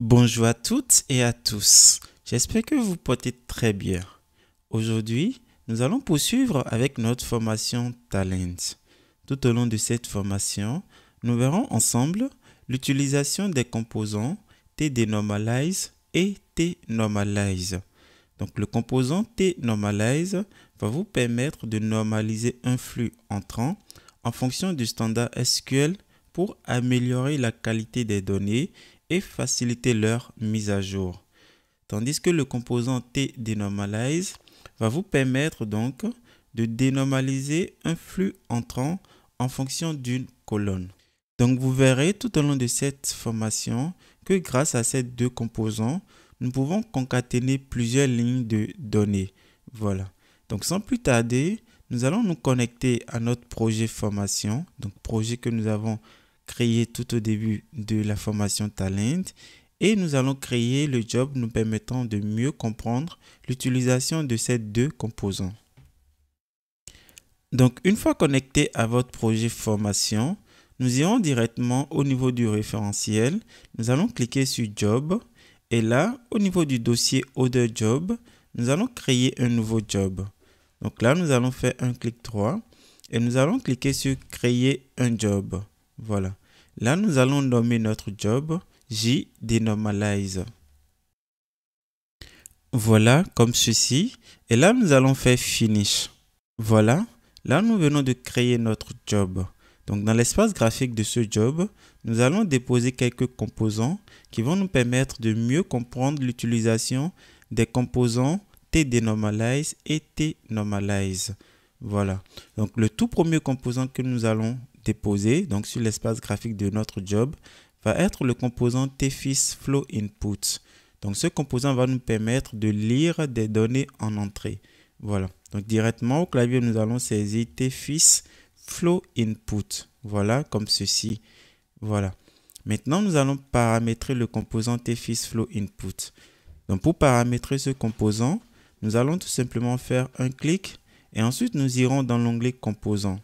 Bonjour à toutes et à tous. J'espère que vous portez très bien. Aujourd'hui, nous allons poursuivre avec notre formation Talent. Tout au long de cette formation, nous verrons ensemble l'utilisation des composants TDNormalize et TNormalize. Donc le composant TNormalize va vous permettre de normaliser un flux entrant en fonction du standard SQL pour améliorer la qualité des données faciliter leur mise à jour. Tandis que le composant T Denormalize va vous permettre donc de dénormaliser un flux entrant en fonction d'une colonne. Donc vous verrez tout au long de cette formation que grâce à ces deux composants, nous pouvons concaténer plusieurs lignes de données. Voilà. Donc sans plus tarder, nous allons nous connecter à notre projet formation, donc projet que nous avons créé tout au début de la formation Talent et nous allons créer le job nous permettant de mieux comprendre l'utilisation de ces deux composants. Donc une fois connecté à votre projet formation, nous irons directement au niveau du référentiel. Nous allons cliquer sur Job et là, au niveau du dossier Other Job, nous allons créer un nouveau job. Donc là, nous allons faire un clic droit et nous allons cliquer sur Créer un job. Voilà. Là, nous allons nommer notre job J Voilà, comme ceci. Et là, nous allons faire Finish. Voilà. Là, nous venons de créer notre job. Donc, dans l'espace graphique de ce job, nous allons déposer quelques composants qui vont nous permettre de mieux comprendre l'utilisation des composants TDenormalize et tnormalize. Voilà. Donc, le tout premier composant que nous allons déposé donc sur l'espace graphique de notre job va être le composant tfis flow input. Donc ce composant va nous permettre de lire des données en entrée. Voilà. Donc directement au clavier, nous allons saisir tfis flow input. Voilà, comme ceci. Voilà. Maintenant, nous allons paramétrer le composant tfis flow input. Donc pour paramétrer ce composant, nous allons tout simplement faire un clic et ensuite nous irons dans l'onglet composants.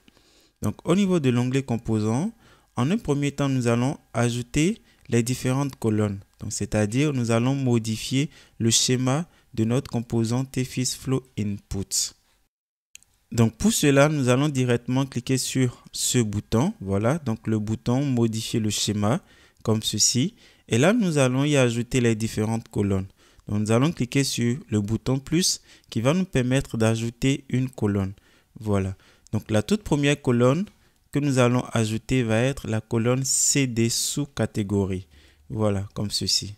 Donc au niveau de l'onglet composants, en un premier temps, nous allons ajouter les différentes colonnes. C'est-à-dire, nous allons modifier le schéma de notre composant TFIS Flow Input. Donc pour cela, nous allons directement cliquer sur ce bouton. Voilà, donc le bouton modifier le schéma comme ceci. Et là, nous allons y ajouter les différentes colonnes. Donc nous allons cliquer sur le bouton plus qui va nous permettre d'ajouter une colonne. Voilà. Donc la toute première colonne que nous allons ajouter va être la colonne CD sous catégorie. Voilà, comme ceci.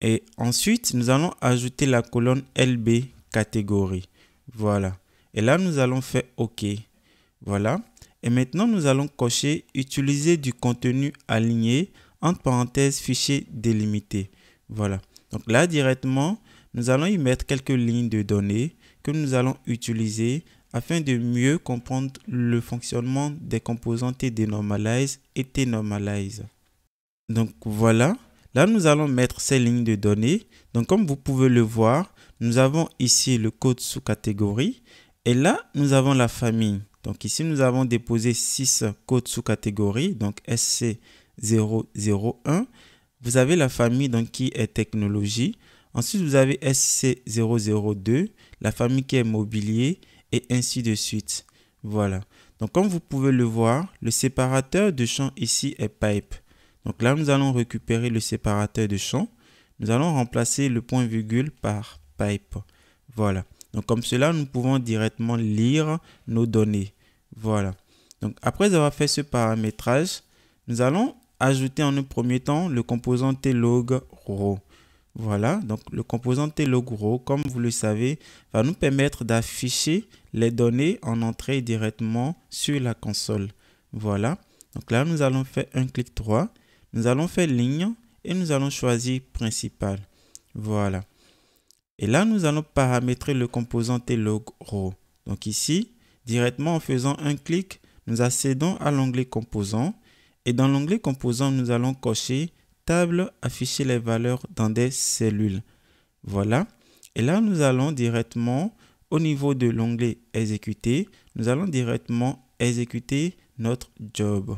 Et ensuite, nous allons ajouter la colonne LB catégorie. Voilà. Et là, nous allons faire OK. Voilà. Et maintenant, nous allons cocher Utiliser du contenu aligné entre parenthèses fichier délimité. Voilà. Donc là, directement, nous allons y mettre quelques lignes de données que nous allons utiliser afin de mieux comprendre le fonctionnement des composants TD normalize et T normalize. Donc voilà, là nous allons mettre ces lignes de données. Donc comme vous pouvez le voir, nous avons ici le code sous catégorie et là nous avons la famille. Donc ici nous avons déposé 6 codes sous catégorie, donc SC001. Vous avez la famille donc, qui est technologie. Ensuite vous avez SC002, la famille qui est mobilier et ainsi de suite. Voilà. Donc comme vous pouvez le voir, le séparateur de champ ici est pipe. Donc là, nous allons récupérer le séparateur de champ. Nous allons remplacer le point virgule par pipe. Voilà. Donc comme cela, nous pouvons directement lire nos données. Voilà. Donc après avoir fait ce paramétrage, nous allons ajouter en un premier temps le composant tlog voilà, donc le composant Telogro, comme vous le savez, va nous permettre d'afficher les données en entrée directement sur la console. Voilà, donc là nous allons faire un clic droit, nous allons faire ligne et nous allons choisir principal. Voilà. Et là nous allons paramétrer le composant Telogro. Donc ici, directement en faisant un clic, nous accédons à l'onglet composant et dans l'onglet composant, nous allons cocher table afficher les valeurs dans des cellules. Voilà. Et là, nous allons directement au niveau de l'onglet exécuter. Nous allons directement exécuter notre job.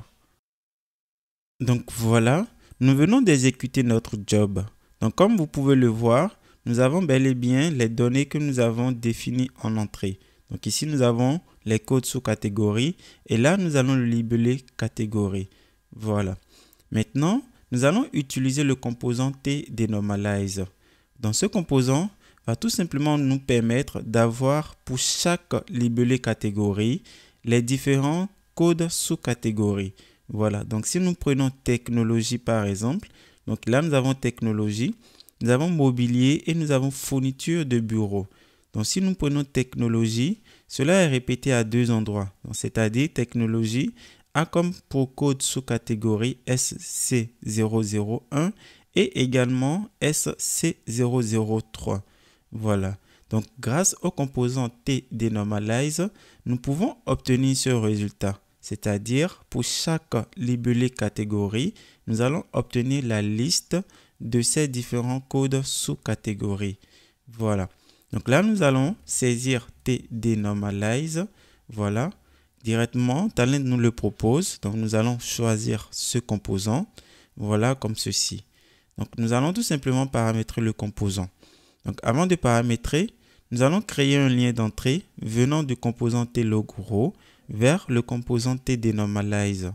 Donc voilà, nous venons d'exécuter notre job. Donc comme vous pouvez le voir, nous avons bel et bien les données que nous avons définies en entrée. Donc ici, nous avons les codes sous catégorie et là, nous allons le libeller catégorie. Voilà. Maintenant, nous allons utiliser le composant T normalize. Dans ce composant, va tout simplement nous permettre d'avoir pour chaque libellé catégorie les différents codes sous catégorie Voilà, donc si nous prenons technologie par exemple, donc là nous avons technologie, nous avons mobilier et nous avons fourniture de bureau. Donc si nous prenons technologie, cela est répété à deux endroits, c'est-à-dire technologie a comme pour code sous-catégorie SC001 et également SC003. Voilà. Donc, grâce au composant T nous pouvons obtenir ce résultat. C'est-à-dire, pour chaque libellé catégorie, nous allons obtenir la liste de ces différents codes sous catégorie Voilà. Donc là, nous allons saisir T Voilà directement. Talent nous le propose. Donc, nous allons choisir ce composant. Voilà, comme ceci. Donc, nous allons tout simplement paramétrer le composant. Donc, avant de paramétrer, nous allons créer un lien d'entrée venant du composant T-Logro vers le composant T-Denormalize.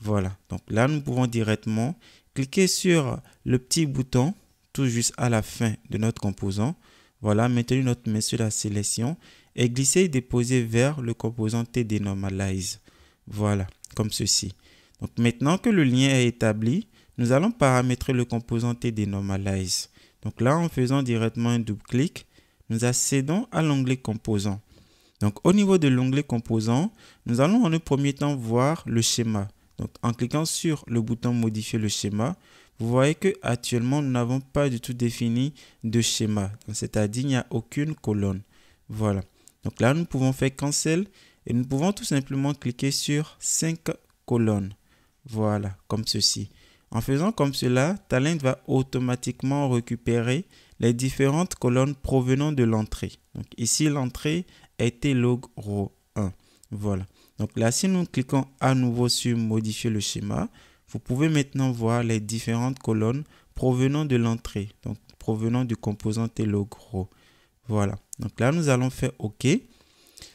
Voilà. Donc là, nous pouvons directement cliquer sur le petit bouton tout juste à la fin de notre composant. Voilà, mettez notre main sur la sélection et glisser et déposer vers le composant TD normalize. Voilà, comme ceci. Donc maintenant que le lien est établi, nous allons paramétrer le composant TD normalize. Donc là, en faisant directement un double clic, nous accédons à l'onglet composant. Donc au niveau de l'onglet composant, nous allons en un premier temps voir le schéma. Donc en cliquant sur le bouton modifier le schéma, vous voyez que actuellement nous n'avons pas du tout défini de schéma, c'est-à-dire qu'il n'y a aucune colonne. Voilà. Donc là, nous pouvons faire cancel et nous pouvons tout simplement cliquer sur 5 colonnes. Voilà, comme ceci. En faisant comme cela, Talent va automatiquement récupérer les différentes colonnes provenant de l'entrée. Donc ici, l'entrée était log row 1. Voilà. Donc là, si nous cliquons à nouveau sur modifier le schéma, vous pouvez maintenant voir les différentes colonnes provenant de l'entrée, donc provenant du composant t row. Voilà. Donc là, nous allons faire OK.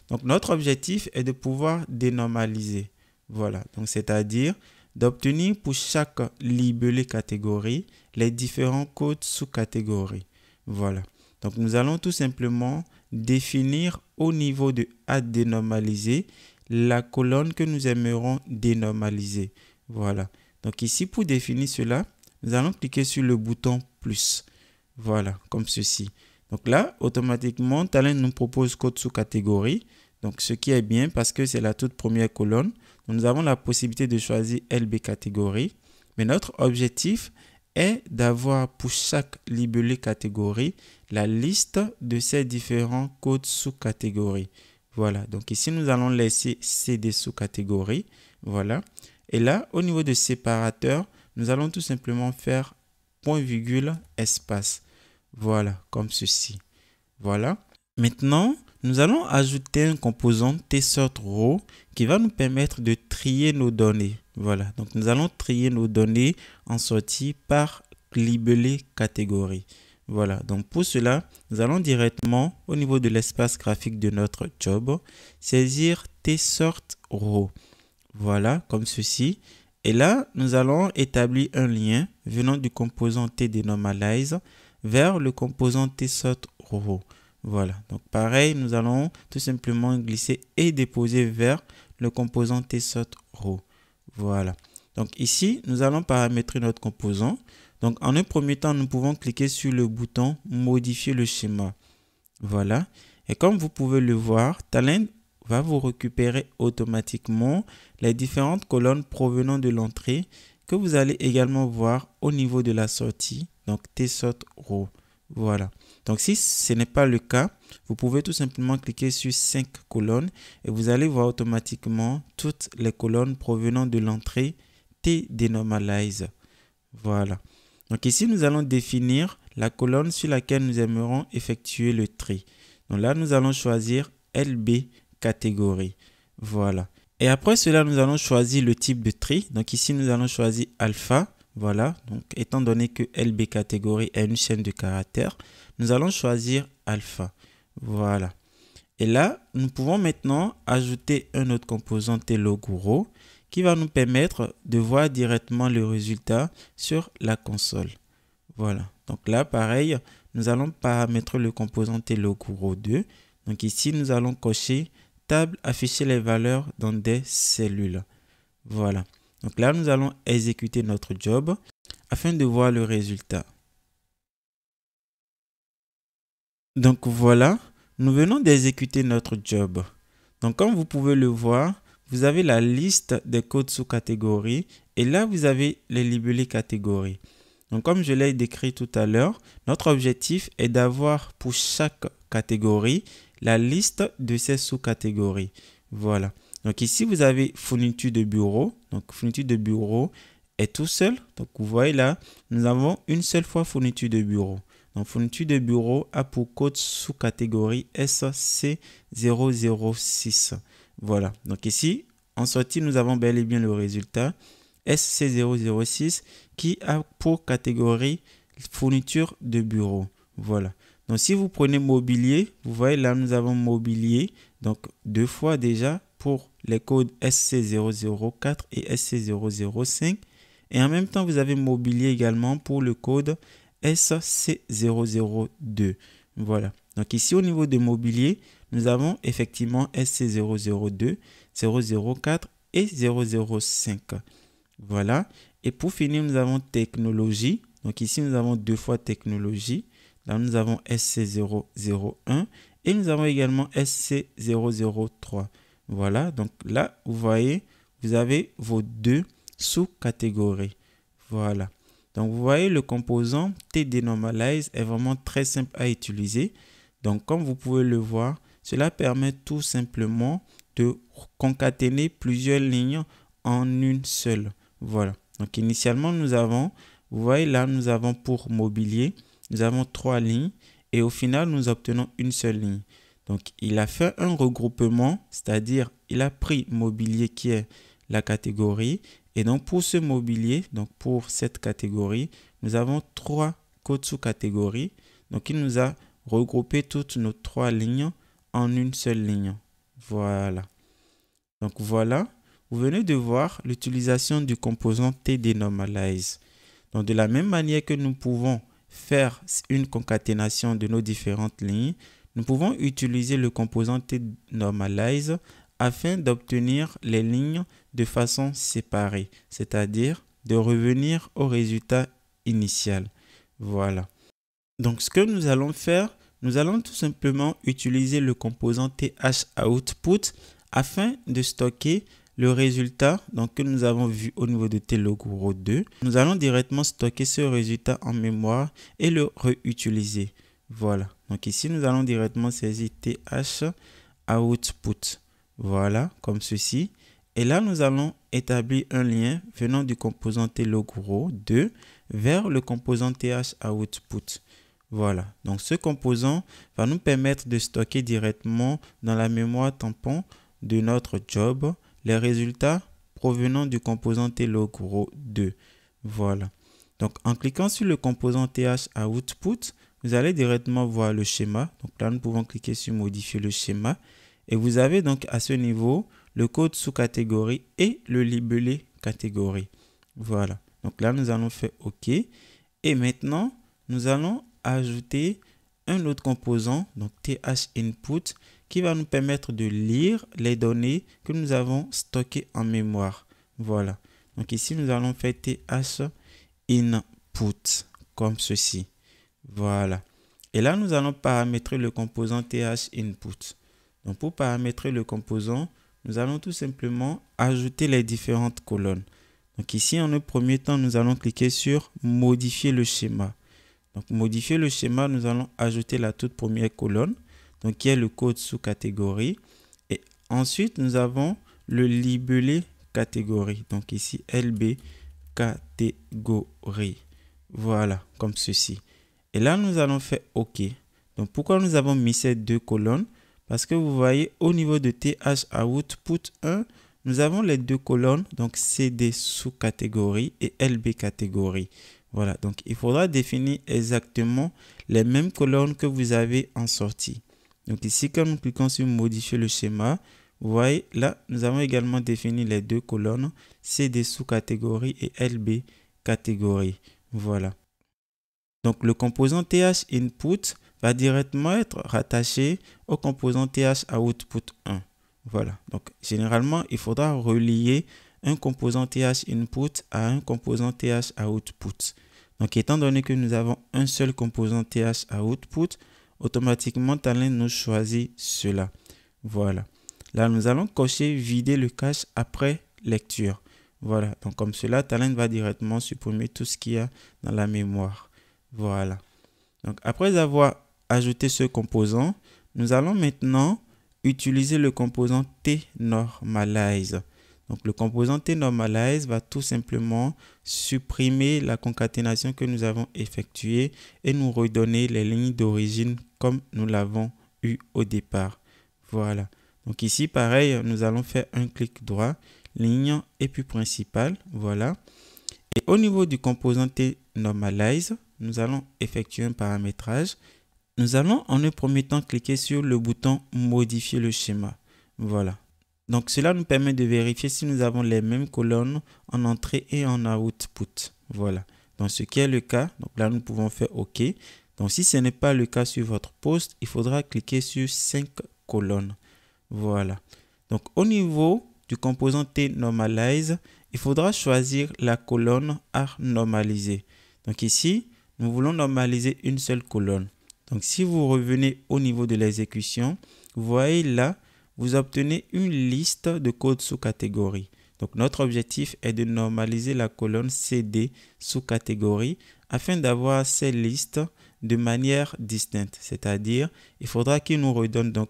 Donc notre objectif est de pouvoir dénormaliser. Voilà, donc c'est-à-dire d'obtenir pour chaque libellé catégorie les différents codes sous catégorie. Voilà. Donc nous allons tout simplement définir au niveau de à dénormaliser la colonne que nous aimerons dénormaliser. Voilà. Donc ici pour définir cela, nous allons cliquer sur le bouton plus. Voilà, comme ceci. Donc là, automatiquement, Talent nous propose code sous catégorie. Donc ce qui est bien parce que c'est la toute première colonne. nous avons la possibilité de choisir LB catégorie. Mais notre objectif est d'avoir pour chaque libellé catégorie la liste de ces différents codes sous catégorie. Voilà, donc ici nous allons laisser CD sous catégories Voilà. Et là, au niveau de séparateur, nous allons tout simplement faire point virgule espace. Voilà, comme ceci. Voilà. Maintenant, nous allons ajouter un composant TSortRow qui va nous permettre de trier nos données. Voilà, donc nous allons trier nos données en sortie par libellé catégorie. Voilà, donc pour cela, nous allons directement au niveau de l'espace graphique de notre job, saisir TSortRow. row. Voilà, comme ceci. Et là, nous allons établir un lien venant du composant Tdenormalize vers le composant T ro Voilà, donc pareil, nous allons tout simplement glisser et déposer vers le composant T sort ro Voilà. Donc ici, nous allons paramétrer notre composant. Donc en un premier temps, nous pouvons cliquer sur le bouton modifier le schéma. Voilà. Et comme vous pouvez le voir, Talend va vous récupérer automatiquement les différentes colonnes provenant de l'entrée que vous allez également voir au niveau de la sortie donc T-Sort Rho. Voilà. Donc si ce n'est pas le cas, vous pouvez tout simplement cliquer sur 5 colonnes et vous allez voir automatiquement toutes les colonnes provenant de l'entrée T Denormalize. Voilà. Donc ici, nous allons définir la colonne sur laquelle nous aimerons effectuer le tri. Donc là, nous allons choisir LB catégorie. Voilà. Et après cela, nous allons choisir le type de tri. Donc ici, nous allons choisir alpha. Voilà, donc étant donné que LB catégorie est une chaîne de caractères, nous allons choisir alpha. Voilà. Et là, nous pouvons maintenant ajouter un autre composant Teloguro qui va nous permettre de voir directement le résultat sur la console. Voilà. Donc là, pareil, nous allons paramétrer le composant Teloguro 2. Donc ici, nous allons cocher table afficher les valeurs dans des cellules. Voilà. Donc là, nous allons exécuter notre job afin de voir le résultat. Donc voilà, nous venons d'exécuter notre job. Donc comme vous pouvez le voir, vous avez la liste des codes sous catégorie et là, vous avez les libellés catégories. Donc comme je l'ai décrit tout à l'heure, notre objectif est d'avoir pour chaque catégorie la liste de ces sous-catégories. Voilà. Donc ici, vous avez fourniture de bureau. Donc fourniture de bureau est tout seul. Donc vous voyez là, nous avons une seule fois fourniture de bureau. Donc fourniture de bureau a pour code sous-catégorie SC006. Voilà. Donc ici, en sortie, nous avons bel et bien le résultat SC006 qui a pour catégorie fourniture de bureau. Voilà. Donc si vous prenez mobilier, vous voyez là nous avons mobilier, donc deux fois déjà pour les codes SC004 et SC005. Et en même temps, vous avez mobilier également pour le code SC002. Voilà. Donc ici, au niveau de mobilier, nous avons effectivement SC002, 004 et 005. Voilà. Et pour finir, nous avons technologie. Donc ici, nous avons deux fois technologie. Là, nous avons SC001 et nous avons également SC003. Voilà, donc là, vous voyez, vous avez vos deux sous-catégories. Voilà. Donc, vous voyez, le composant TD Normalize est vraiment très simple à utiliser. Donc, comme vous pouvez le voir, cela permet tout simplement de concaténer plusieurs lignes en une seule. Voilà. Donc, initialement, nous avons, vous voyez là, nous avons pour mobilier, nous avons trois lignes et au final, nous obtenons une seule ligne. Donc, il a fait un regroupement, c'est-à-dire il a pris mobilier qui est la catégorie. Et donc, pour ce mobilier, donc pour cette catégorie, nous avons trois codes sous-catégories. Donc, il nous a regroupé toutes nos trois lignes en une seule ligne. Voilà. Donc, voilà. Vous venez de voir l'utilisation du composant TD Normalize. Donc, de la même manière que nous pouvons faire une concaténation de nos différentes lignes, nous pouvons utiliser le composant tNormalize afin d'obtenir les lignes de façon séparée, c'est-à-dire de revenir au résultat initial. Voilà. Donc ce que nous allons faire, nous allons tout simplement utiliser le composant output afin de stocker le résultat donc, que nous avons vu au niveau de logo 2. Nous allons directement stocker ce résultat en mémoire et le réutiliser. Voilà. Donc ici, nous allons directement saisir TH output. Voilà, comme ceci. Et là, nous allons établir un lien venant du composant « 2 vers le composant TH output. Voilà, donc ce composant va nous permettre de stocker directement dans la mémoire tampon de notre job les résultats provenant du composant « 2. Voilà. Donc en cliquant sur le composant TH output, vous allez directement voir le schéma. Donc là, nous pouvons cliquer sur modifier le schéma. Et vous avez donc à ce niveau le code sous catégorie et le libellé catégorie. Voilà. Donc là, nous allons faire OK. Et maintenant, nous allons ajouter un autre composant, donc TH Input, qui va nous permettre de lire les données que nous avons stockées en mémoire. Voilà. Donc ici, nous allons faire TH Input, comme ceci. Voilà. Et là, nous allons paramétrer le composant TH input. Donc, pour paramétrer le composant, nous allons tout simplement ajouter les différentes colonnes. Donc ici, en un premier temps, nous allons cliquer sur modifier le schéma. Donc modifier le schéma, nous allons ajouter la toute première colonne, donc qui est le code sous catégorie. Et ensuite, nous avons le libellé catégorie. Donc ici, LB catégorie. Voilà, comme ceci. Et là, nous allons faire OK. Donc, pourquoi nous avons mis ces deux colonnes Parce que vous voyez, au niveau de TH Output 1, nous avons les deux colonnes, donc CD sous-catégorie et LB catégorie. Voilà, donc il faudra définir exactement les mêmes colonnes que vous avez en sortie. Donc ici, quand nous cliquons sur modifier le schéma, vous voyez, là, nous avons également défini les deux colonnes, CD sous-catégorie et LB catégorie. Voilà. Donc le composant TH input va directement être rattaché au composant TH output 1. Voilà, donc généralement, il faudra relier un composant TH input à un composant TH output. Donc étant donné que nous avons un seul composant TH output, automatiquement Talend nous choisit cela. Voilà. Là, nous allons cocher vider le cache après lecture. Voilà, donc comme cela, Talend va directement supprimer tout ce qu'il y a dans la mémoire. Voilà. Donc après avoir ajouté ce composant, nous allons maintenant utiliser le composant T-normalize. Donc le composant T-normalize va tout simplement supprimer la concaténation que nous avons effectuée et nous redonner les lignes d'origine comme nous l'avons eu au départ. Voilà. Donc ici, pareil, nous allons faire un clic droit, ligne et puis principal. Voilà. Et au niveau du composant T-normalize, nous allons effectuer un paramétrage. Nous allons en un premier temps cliquer sur le bouton modifier le schéma. Voilà. Donc cela nous permet de vérifier si nous avons les mêmes colonnes en entrée et en output. Voilà. Dans ce qui est le cas, donc là nous pouvons faire OK. Donc si ce n'est pas le cas sur votre poste, il faudra cliquer sur 5 colonnes. Voilà. Donc au niveau du composant T normalize, il faudra choisir la colonne à normaliser. Donc ici, nous voulons normaliser une seule colonne. Donc si vous revenez au niveau de l'exécution, vous voyez là, vous obtenez une liste de codes sous catégorie. Donc notre objectif est de normaliser la colonne CD sous catégorie afin d'avoir ces listes de manière distincte. C'est-à-dire, il faudra qu'il nous redonne donc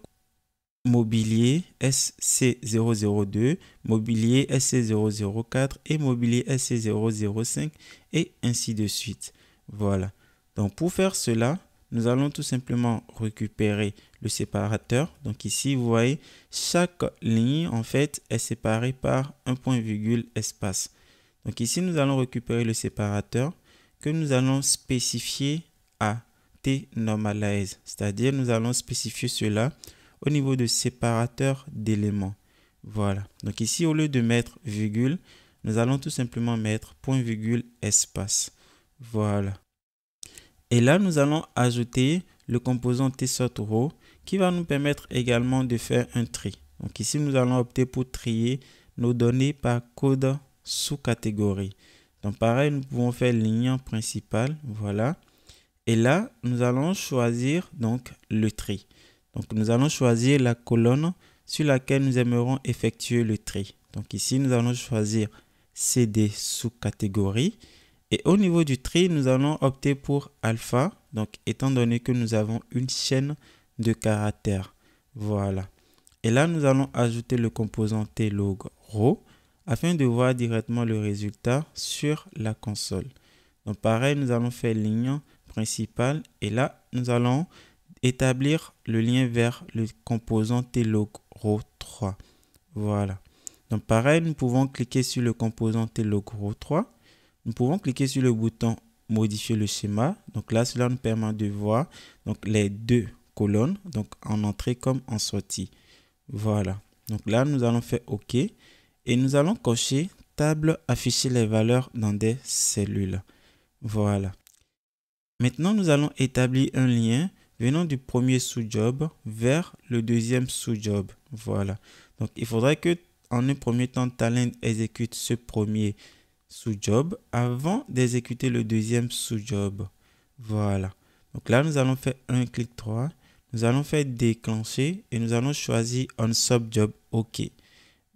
mobilier SC002, mobilier SC004 et mobilier SC005 et ainsi de suite. Voilà. Donc pour faire cela, nous allons tout simplement récupérer le séparateur. Donc ici, vous voyez, chaque ligne, en fait, est séparée par un point virgule espace. Donc ici, nous allons récupérer le séparateur que nous allons spécifier à T normalize. C'est-à-dire, nous allons spécifier cela au niveau de séparateur d'éléments. Voilà. Donc ici, au lieu de mettre virgule, nous allons tout simplement mettre point virgule espace. Voilà. Et là, nous allons ajouter le composant t row qui va nous permettre également de faire un tri. Donc ici, nous allons opter pour trier nos données par code sous-catégorie. Donc pareil, nous pouvons faire ligne principale voilà. Et là, nous allons choisir donc le tri. Donc nous allons choisir la colonne sur laquelle nous aimerons effectuer le tri. Donc ici, nous allons choisir CD sous-catégorie et au niveau du tri, nous allons opter pour alpha, donc étant donné que nous avons une chaîne de caractères. Voilà. Et là, nous allons ajouter le composant t log afin de voir directement le résultat sur la console. Donc pareil, nous allons faire ligne principale et là, nous allons établir le lien vers le composant t 3. Voilà. Donc pareil, nous pouvons cliquer sur le composant t log 3 nous pouvons cliquer sur le bouton modifier le schéma. Donc là, cela nous permet de voir donc, les deux colonnes, donc en entrée comme en sortie. Voilà. Donc là, nous allons faire OK et nous allons cocher table afficher les valeurs dans des cellules. Voilà. Maintenant, nous allons établir un lien venant du premier sous-job vers le deuxième sous-job. Voilà. Donc, il faudrait que en un premier temps, Talent exécute ce premier sous-job avant d'exécuter le deuxième sous-job. Voilà. Donc là, nous allons faire un clic droit. Nous allons faire déclencher et nous allons choisir un sub-job OK.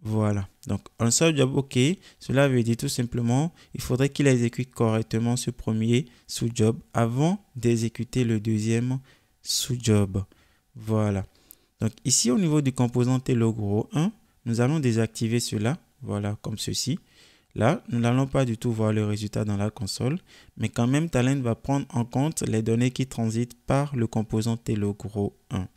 Voilà. Donc, un sub job OK, cela veut dire tout simplement, il faudrait qu'il exécute correctement ce premier sous-job avant d'exécuter le deuxième sous-job. Voilà. Donc, ici, au niveau du composant Telogro 1, nous allons désactiver cela. Voilà, comme ceci. Là, nous n'allons pas du tout voir le résultat dans la console, mais quand même, Talend va prendre en compte les données qui transitent par le composant Telogro 1.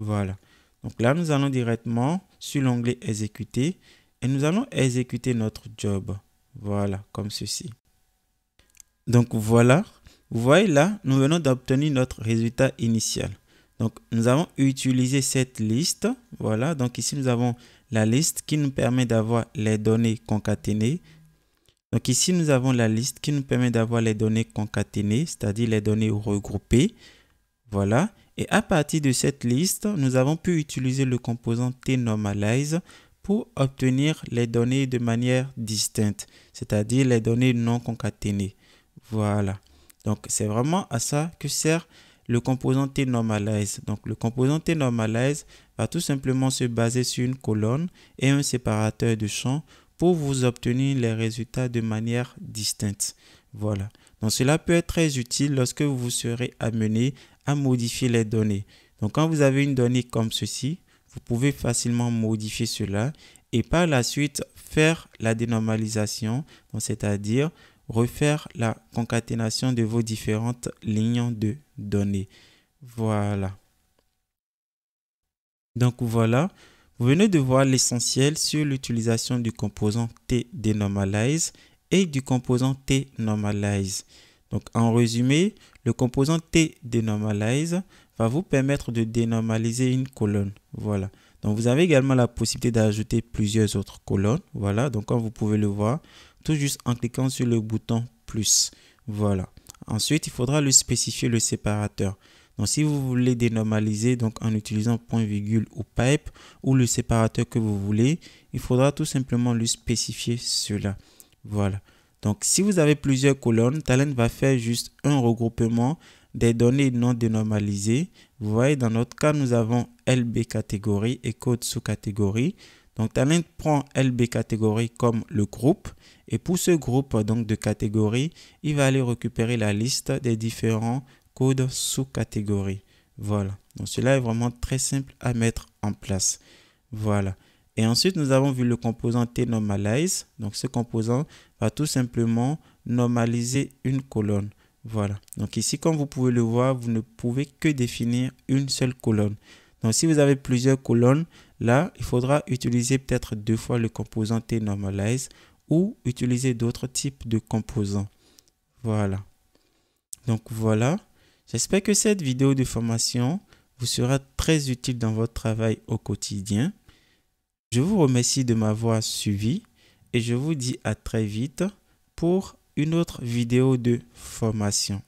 Voilà. Donc là, nous allons directement sur l'onglet Exécuter et nous allons exécuter notre job. Voilà, comme ceci. Donc voilà, vous voyez là, nous venons d'obtenir notre résultat initial. Donc nous avons utilisé cette liste. Voilà, donc ici nous avons la liste qui nous permet d'avoir les données concaténées. Donc ici, nous avons la liste qui nous permet d'avoir les données concaténées, c'est-à-dire les données regroupées. Voilà. Et à partir de cette liste, nous avons pu utiliser le composant tNormalize pour obtenir les données de manière distincte, c'est-à-dire les données non concaténées. Voilà. Donc, c'est vraiment à ça que sert le composant T normalize. Donc le composant T normalize va tout simplement se baser sur une colonne et un séparateur de champs pour vous obtenir les résultats de manière distincte. Voilà. Donc cela peut être très utile lorsque vous serez amené à modifier les données. Donc quand vous avez une donnée comme ceci, vous pouvez facilement modifier cela et par la suite faire la dénormalisation, c'est-à-dire refaire la concaténation de vos différentes lignes de données. Voilà. Donc voilà, vous venez de voir l'essentiel sur l'utilisation du composant T et du composant T normalize. Donc en résumé, le composant T va vous permettre de dénormaliser une colonne. Voilà. Donc vous avez également la possibilité d'ajouter plusieurs autres colonnes. Voilà, donc comme vous pouvez le voir, tout juste en cliquant sur le bouton plus. Voilà. Ensuite, il faudra lui spécifier le séparateur. Donc, si vous voulez dénormaliser donc en utilisant point virgule ou pipe ou le séparateur que vous voulez, il faudra tout simplement lui spécifier cela. Voilà. Donc, si vous avez plusieurs colonnes, Talent va faire juste un regroupement des données non dénormalisées. Vous voyez, dans notre cas, nous avons LB catégorie et code sous catégorie. Donc Talent prend LB catégorie comme le groupe et pour ce groupe donc de catégorie, il va aller récupérer la liste des différents codes sous-catégories. Voilà. Donc cela est vraiment très simple à mettre en place. Voilà. Et ensuite, nous avons vu le composant T normalize. Donc ce composant va tout simplement normaliser une colonne. Voilà. Donc ici, comme vous pouvez le voir, vous ne pouvez que définir une seule colonne. Donc si vous avez plusieurs colonnes, là, il faudra utiliser peut-être deux fois le composant T-normalize ou utiliser d'autres types de composants. Voilà. Donc voilà. J'espère que cette vidéo de formation vous sera très utile dans votre travail au quotidien. Je vous remercie de m'avoir suivi et je vous dis à très vite pour une autre vidéo de formation.